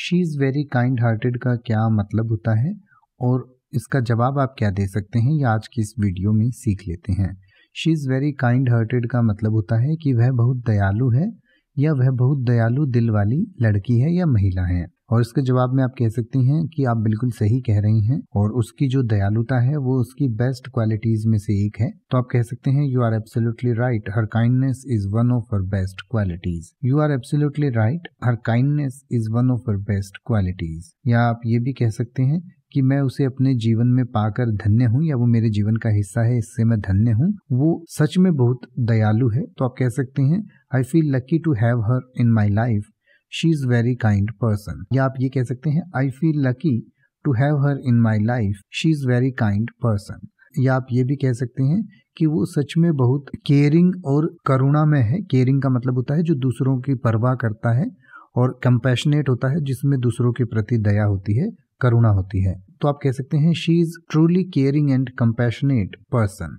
she is very kind hearted का क्या मतलब होता है और इसका जवाब आप क्या दे सकते हैं या आज की इस वीडियो में सीख लेते हैं she is very kind hearted का मतलब होता है कि वह बहुत दयालु है या वह बहुत दयालु दिल वाली लड़की है या महिला है और इसके जवाब में आप कह सकती हैं कि आप बिल्कुल सही कह रही हैं और उसकी जो दयालुता है वो उसकी बेस्ट क्वालिटीज में से एक है तो आप कह सकते हैं you are absolutely right her kindness is one of her best qualities you are absolutely right her kindness is one of her best qualities या आप ये भी कह सकते हैं कि मैं उसे अपने जीवन में पाकर धन्य हूँ या वो मेरे जीवन का हिस्सा है इससे मैं धन्य हूँ वो सच में बहुत दयालु है तो आप कह सकते हैं I feel lucky to have her in my life she is very kind person या आप ये कह सकते हैं I feel lucky to have her in my life she is very kind person या आप ये भी कह सकते हैं कि वो सच में बहुत केयरिंग और करुणा में है केयरिंग का मतलब होता है जो दूसरों की परवाह करता है और कंपेशनेट होता है जिसमें दूसरों के प्रति दया होती है करुणा होती है तो आप कह सकते हैं she is truly caring and compassionate person